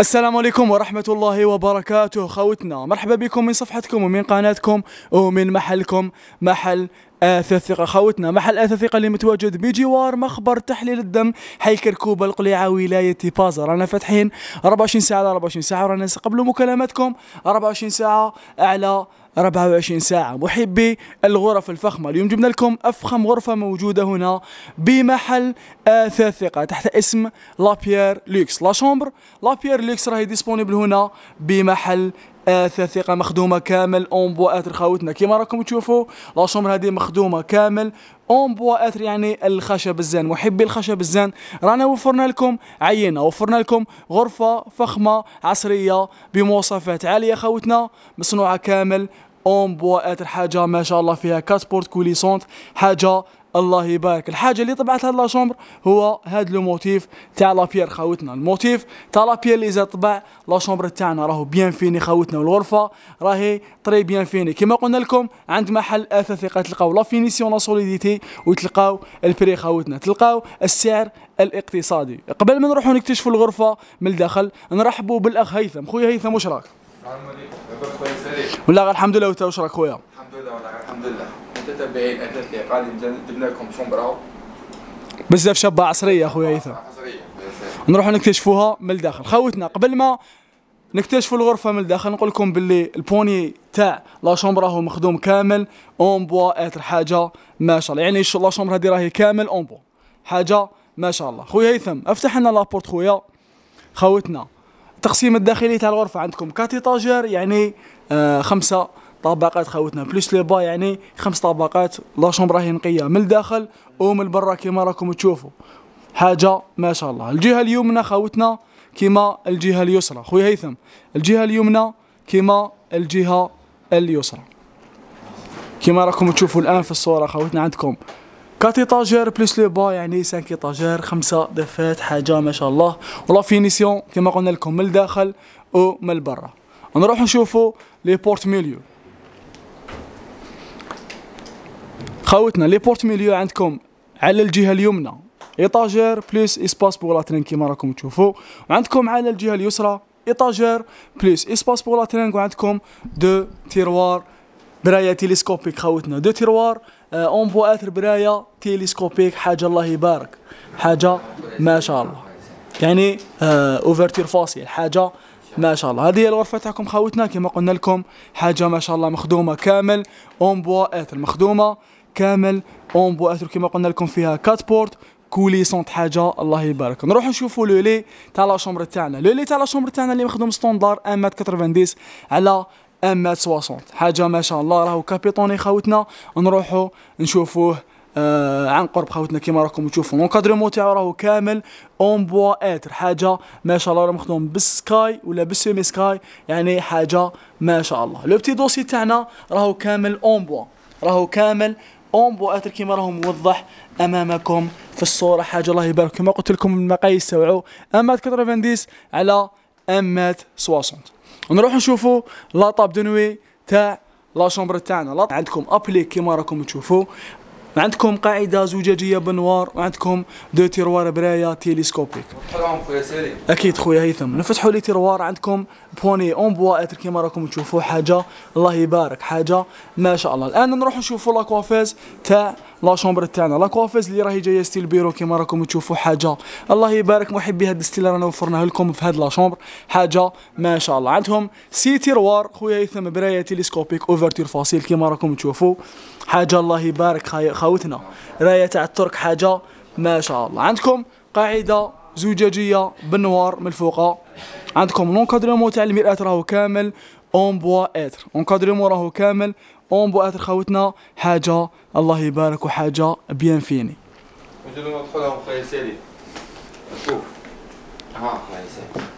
السلام عليكم ورحمة الله وبركاته خوتنا مرحبا بكم من صفحتكم ومن قناتكم ومن محلكم محل آثة ثقة خوتنا محل آثة ثقة اللي متواجد بجوار مخبر تحليل الدم حي كركوبة القليعة ولاية بازا رانا فاتحين 24 ساعة على 24 ساعة ورانا نستقبلوا مكالماتكم 24 ساعة على 24 ساعة محبي الغرف الفخمة اليوم جبنا لكم أفخم غرفة موجودة هنا بمحل أثاث ثقة تحت اسم لابيير لوكس لا شومبر لابيير لوكس راهي ديسبونيبل هنا بمحل اثاث ثقه مخدومه كامل اون بوا اثر خاوتنا كيما راكم تشوفوا لا شومبر هذه مخدومه كامل اون بوا اثر يعني الخشب الزان محبي الخشب الزان رانا وفرنا لكم عينه وفرنا لكم غرفه فخمه عصريه بمواصفات عاليه خاوتنا مصنوعه كامل اون بوا اثر حاجه ما شاء الله فيها كاسبورت كوليسونت حاجه الله يبارك الحاجه اللي طبعتها لا شومبر هو هذا لو موتيف تاع لابيير خاوتنا الموتيف تاع لابيير اللي زاد طبع لا شومبر تاعنا راهو بيان فيني خاوتنا والغرفه راهي طري بيان فيني كما قلنا لكم عند محل اثاثيقه تلقاو لا فينيسيون لا سوليديتي وتلقاو البري خاوتنا تلقاو السعر الاقتصادي قبل ما نروحوا نكتشفوا الغرفه من الداخل نرحبوا بالاخ هيثم خويا هيثم واش راك السلام عليكم ولا الحمد لله وانت واش راك خويا الحمد لله اللي لكم بزاف شابه عصريه اخويا هيثم عصريه نروحوا نكتشفوها من الداخل خوتنا قبل ما نكتشفوا الغرفه من الداخل نقول لكم باللي البوني تاع لا شومبر راهو مخدوم كامل اون بوا اتر حاجه ما شاء الله يعني لا شومبر هذه راهي كامل اون بوا حاجه ما شاء الله خويا هيثم افتح لنا لابورت خويا خوتنا التقسيم الداخلي تاع الغرفه عندكم كات ايطاجير يعني آه خمسه طبقات خاوتنا بلوس لي با يعني خمس طبقات لا شومبر راهي نقيه من الداخل ومن برا كيما راكم تشوفوا حاجه ما شاء الله الجهه اليمنى خاوتنا كيما الجهه اليسرى خويا هيثم الجهه اليمنى كيما الجهه اليسرى كيما راكم تشوفوا الان في الصوره خاوتنا عندكم كاتي طاجير بلوس لي با يعني 5 طاجير خمسة دفات حاجة ما شاء الله ولا فينيسيون كما قلنا لكم من الداخل ومن برا نروح نشوفوا لي بورت ميليو خاوتنا لي بورت ميليو عندكم على الجهه اليمنى ايطاجير بليس اسباس بوغ لاترين كيما راكم تشوفوا وعندكم على الجهه اليسرى ايطاجير بليس اسباس بوغ لاترين وعندكم دو تيروار برايه تيليسكوبيك خاوتنا دو تيروار آه، اون بو اثر برايه تيليسكوبيك حاجه الله يبارك حاجه ما شاء الله يعني آه، اوفرتير فاصل حاجه ما شاء الله هذه هي الغرفه تاعكم خاوتنا كما قلنا لكم حاجه ما شاء الله مخدومه كامل اون بوا اثر مخدومه كامل اون بواتر كيما قلنا لكم فيها كات بورت كولي سونت حاجه الله يبارك نروحوا نشوفوا لو لي تاع لا شومبر تاعنا لو لي تاع لا شومبر تاعنا اللي مخدوم ستوندار 1 مات 90 على 1 مات 60 حاجه ما شاء الله راهو كابيطوني خاوتنا نروحوا نشوفوه آه عن قرب خاوتنا كيما راكم تشوفوا لونكادرمون تاعو راهو كامل اون بوا اتر حاجه ما شاء الله راه مخدوم بالسكاي ولا بالسيمي سكاي يعني حاجه ما شاء الله لو بتي دوسي تاعنا راهو كامل اون بوا راهو كامل أم بوآت كيما راه موضح أمامكم في الصورة حاجة الله يبارك كما قلت لكم المقاييس تاعو أمات 90 على أمات 60 نروح نشوفوا لا طاب دنوي تاع لا شومبر تاعنا عندكم ابلي كيما راكم تشوفوا عندكم قاعده زجاجيه بنوار وعندكم دو تيروار برايا تيليسكوبيك اكيد خويا هيثم نفتحوا لي تيروار عندكم بوني اون إتر كيما راكم تشوفوا حاجه الله يبارك حاجه ما شاء الله الان نروح نشوفوا لاكوافيز تاع لا شومبر تاعنا لا كوافيز اللي راهي جايه ستيل بيرو كيما راكم تشوفوا حاجه الله يبارك محبي هاد الستيل رانا وفرناه لكم في هاد لا شومبر حاجه ما شاء الله عندهم سي تيروار خويا يثم برايه تيليسكوبيك اوفرتور فاصيل كيما راكم تشوفوا حاجه الله يبارك خاوتنا رايه تاع الترك حاجه ما شاء الله عندكم قاعده زجاجيه بالنوار من الفوق عندكم لونكادريمون تاع المرآة راهو كامل اون بوا اتر اونكادريمون راهو كامل اون بو اثر خوتنا حاجه الله يبارك وحاجه بيان فيني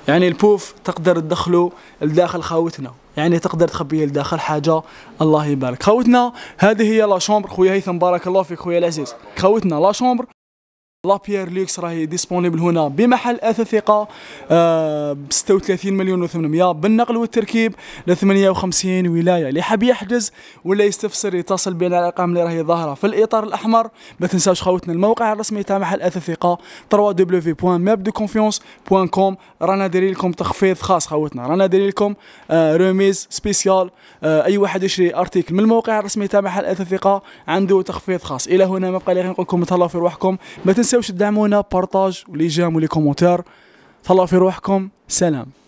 يعني البوف تقدر تدخله لداخل خاوتنا يعني تقدر تخبيه لداخل حاجه الله يبارك خوتنا هذه هي لا شومبر خويا هيثم بارك الله فيك خويا العزيز خوتنا لا شومبر لابيير ليكس راهي ديسبونيبل هنا بمحل اثاثقه ثقه ب آه، 36 مليون و800 بالنقل والتركيب ل 58 ولايه اللي حاب يحجز ولا يستفسر يتصل بنا على الارقام اللي راهي ظاهره في الاطار الاحمر ما تنساوش خوتنا الموقع الرسمي تاع محل اثاثقه www.mapdeconfiance.com رانا دايرين لكم تخفيض خاص خوتنا رانا دايرين لكم آه سبيسيال آه اي واحد يشري ارتيكل من الموقع الرسمي تاع محل اثاثقه عنده تخفيض خاص الى هنا ما بقى لي نقول لكم تهلاو في روحكم ما تنساوش تنساوش تدعمونا بارطاج ولي جام ولي كومونتير تهلاو في روحكم سلام